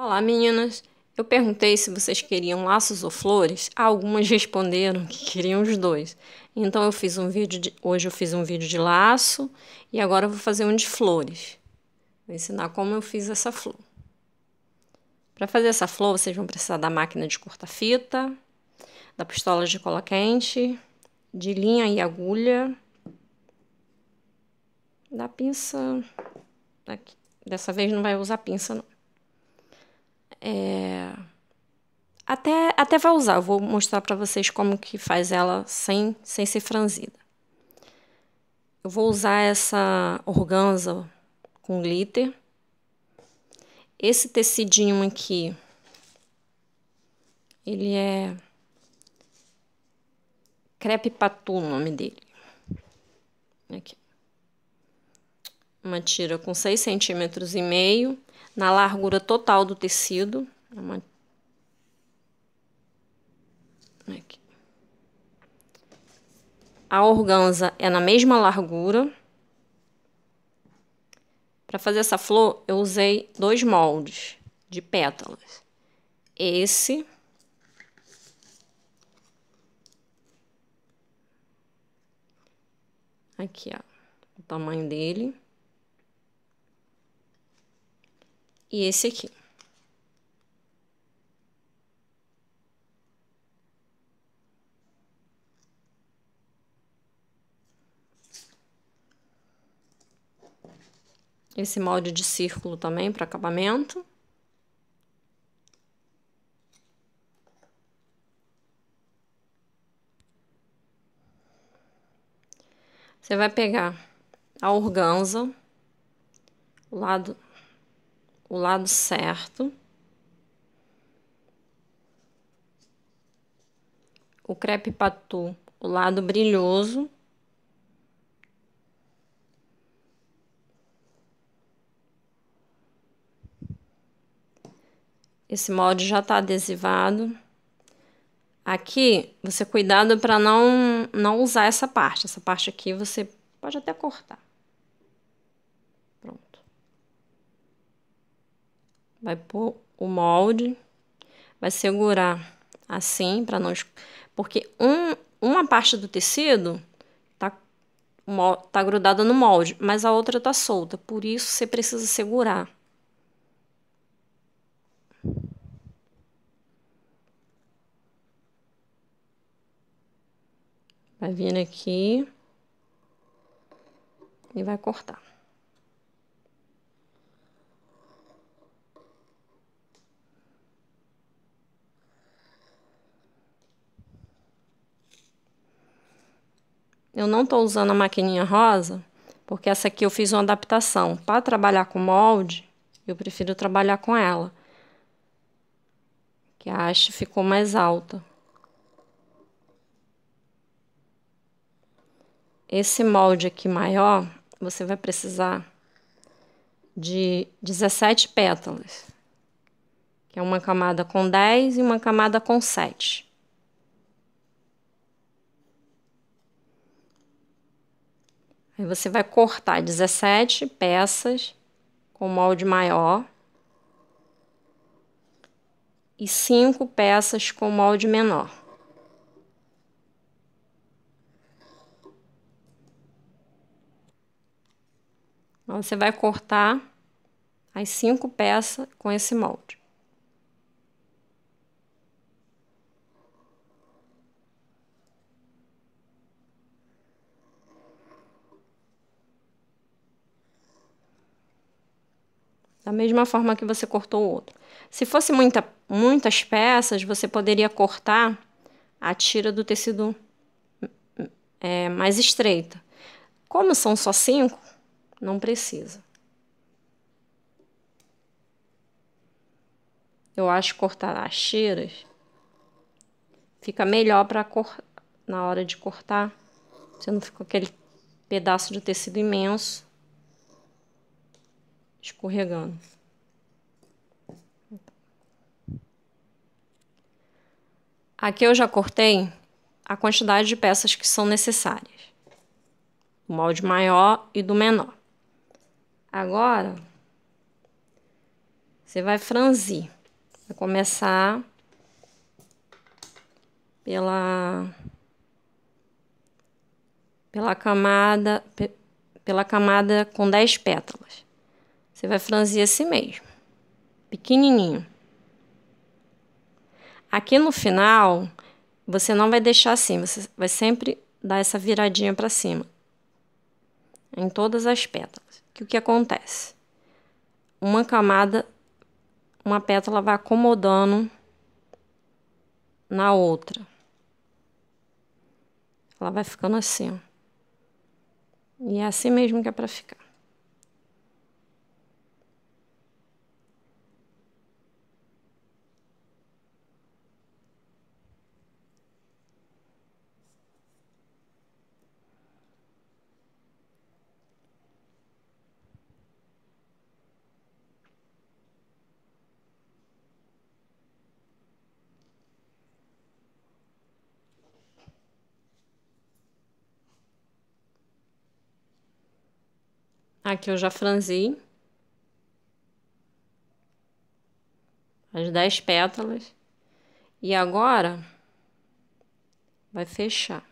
Olá, meninas! Eu perguntei se vocês queriam laços ou flores. Algumas responderam que queriam os dois. Então eu fiz um vídeo de... hoje eu fiz um vídeo de laço e agora eu vou fazer um de flores. Vou ensinar como eu fiz essa flor. Para fazer essa flor, vocês vão precisar da máquina de corta fita, da pistola de cola quente, de linha e agulha, da pinça. Dessa vez não vai usar pinça não. É... Até, até vai usar, eu vou mostrar para vocês como que faz ela sem, sem ser franzida. Eu vou usar essa organza com glitter. Esse tecidinho aqui, ele é crepe patu o nome dele. Aqui. Uma tira com 6 centímetros e meio na largura total do tecido. É uma... A organza é na mesma largura. Para fazer essa flor, eu usei dois moldes de pétalas. Esse... Aqui, ó, o tamanho dele. e esse aqui. Esse molde de círculo também para acabamento. Você vai pegar a organza, o lado o lado certo. O crepe patu, o lado brilhoso. Esse molde já está adesivado. Aqui, você cuidado para não, não usar essa parte. Essa parte aqui você pode até cortar. vai pôr o molde, vai segurar assim para não, porque um, uma parte do tecido tá tá grudada no molde, mas a outra tá solta, por isso você precisa segurar. Vai vir aqui e vai cortar. Eu não estou usando a maquininha rosa, porque essa aqui eu fiz uma adaptação. Para trabalhar com molde, eu prefiro trabalhar com ela. Que a haste ficou mais alta. Esse molde aqui maior, você vai precisar de 17 pétalas. Que é uma camada com 10 e uma camada com 7. Aí você vai cortar 17 peças com molde maior e 5 peças com molde menor. Então, você vai cortar as cinco peças com esse molde. da mesma forma que você cortou o outro. Se fosse muita, muitas peças, você poderia cortar a tira do tecido é, mais estreita. Como são só cinco, não precisa. Eu acho cortar as tiras fica melhor para na hora de cortar, você não fica aquele pedaço de tecido imenso escorregando. Aqui eu já cortei a quantidade de peças que são necessárias. Do molde maior e do menor. Agora, você vai franzir. Vai começar pela pela camada pela camada com 10 pétalas. Você vai franzir assim mesmo, pequenininho. Aqui no final, você não vai deixar assim, você vai sempre dar essa viradinha para cima. Em todas as pétalas. Que o que acontece? Uma camada, uma pétala vai acomodando na outra. Ela vai ficando assim, ó. E é assim mesmo que é para ficar. Aqui eu já franzi. As 10 pétalas. E agora, vai fechar.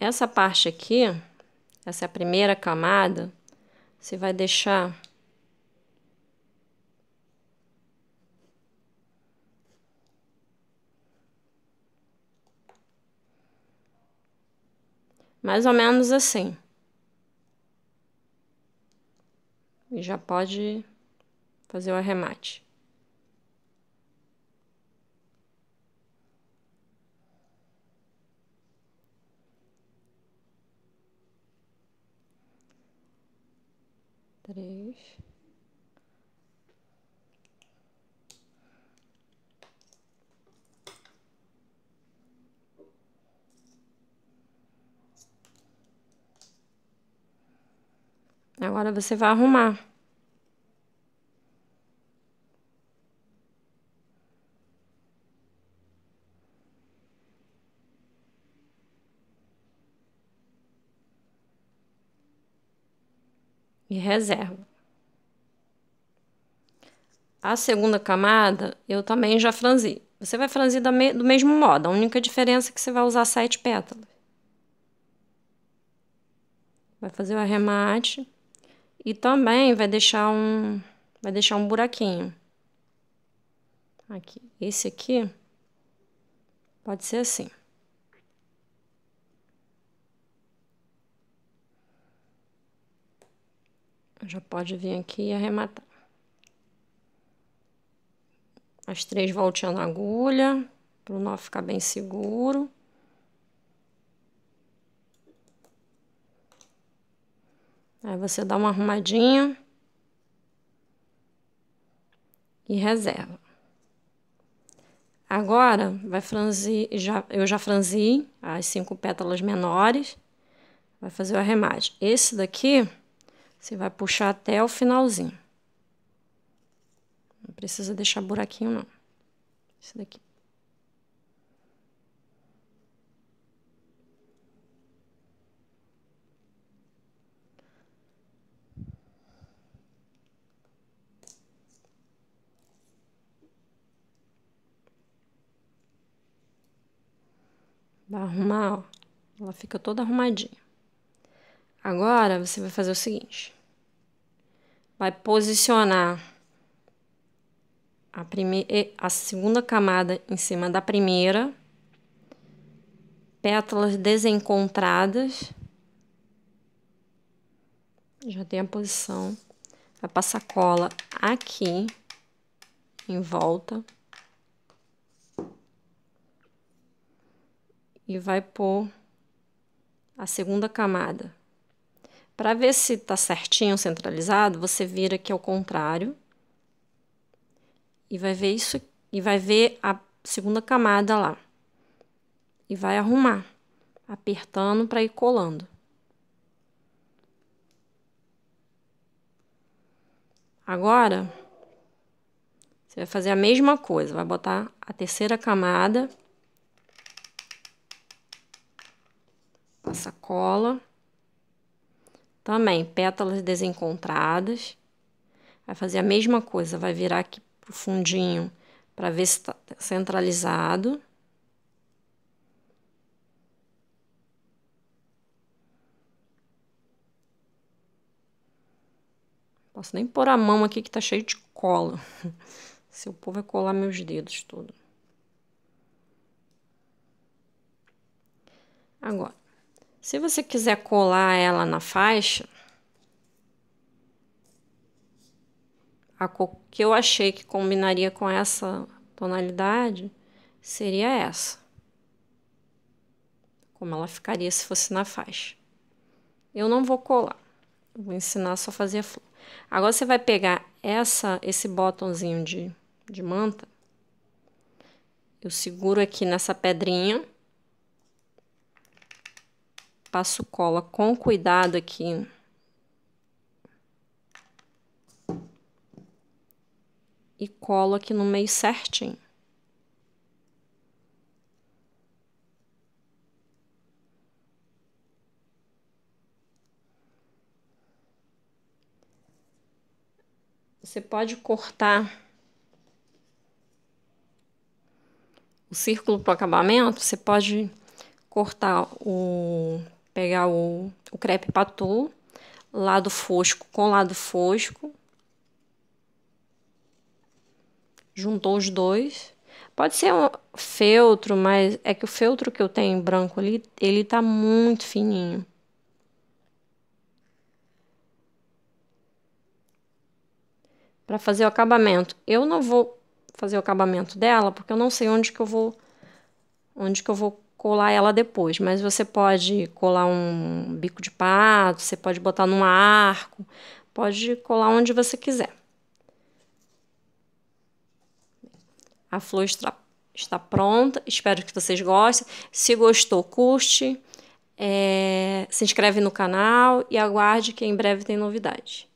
Essa parte aqui, essa é primeira camada, você vai deixar Mais ou menos assim. E já pode fazer o arremate. Três. Agora você vai arrumar. E reserva. A segunda camada, eu também já franzi. Você vai franzir do mesmo modo, a única diferença é que você vai usar sete pétalas. Vai fazer o arremate. E também vai deixar um, vai deixar um buraquinho. Aqui, esse aqui pode ser assim. Já pode vir aqui e arrematar. As três voltinhas na agulha, para o nó ficar bem seguro. Aí você dá uma arrumadinha e reserva. Agora, vai franzir, já, eu já franzi as cinco pétalas menores, vai fazer o arremate. Esse daqui, você vai puxar até o finalzinho. Não precisa deixar buraquinho, não. Esse daqui. Vai arrumar, ó. Ela fica toda arrumadinha. Agora você vai fazer o seguinte: vai posicionar a, primeira, a segunda camada em cima da primeira, pétalas desencontradas. Já tem a posição. Vai passar cola aqui em volta. e vai pôr a segunda camada. Para ver se está certinho centralizado, você vira aqui ao é contrário e vai ver isso e vai ver a segunda camada lá e vai arrumar, apertando para ir colando. Agora, você vai fazer a mesma coisa, vai botar a terceira camada passa cola. Também pétalas desencontradas. Vai fazer a mesma coisa, vai virar aqui pro fundinho para ver se está centralizado. Posso nem pôr a mão aqui que tá cheio de cola. Seu povo vai colar meus dedos todo. Agora, se você quiser colar ela na faixa, a cor que eu achei que combinaria com essa tonalidade seria essa. Como ela ficaria se fosse na faixa. Eu não vou colar. vou ensinar só a fazer a flor. Agora você vai pegar essa, esse botãozinho de, de manta. Eu seguro aqui nessa pedrinha Passo cola com cuidado aqui. E colo aqui no meio certinho. Você pode cortar o círculo para o acabamento, você pode cortar o pegar o, o crepe patou, lado fosco com lado fosco. Juntou os dois. Pode ser um feltro, mas é que o feltro que eu tenho em branco ali, ele tá muito fininho. Para fazer o acabamento. Eu não vou fazer o acabamento dela, porque eu não sei onde que eu vou onde que eu vou colar ela depois, mas você pode colar um bico de pato, você pode botar num arco, pode colar onde você quiser. A flor está, está pronta, espero que vocês gostem. Se gostou, curte, é, se inscreve no canal e aguarde que em breve tem novidade.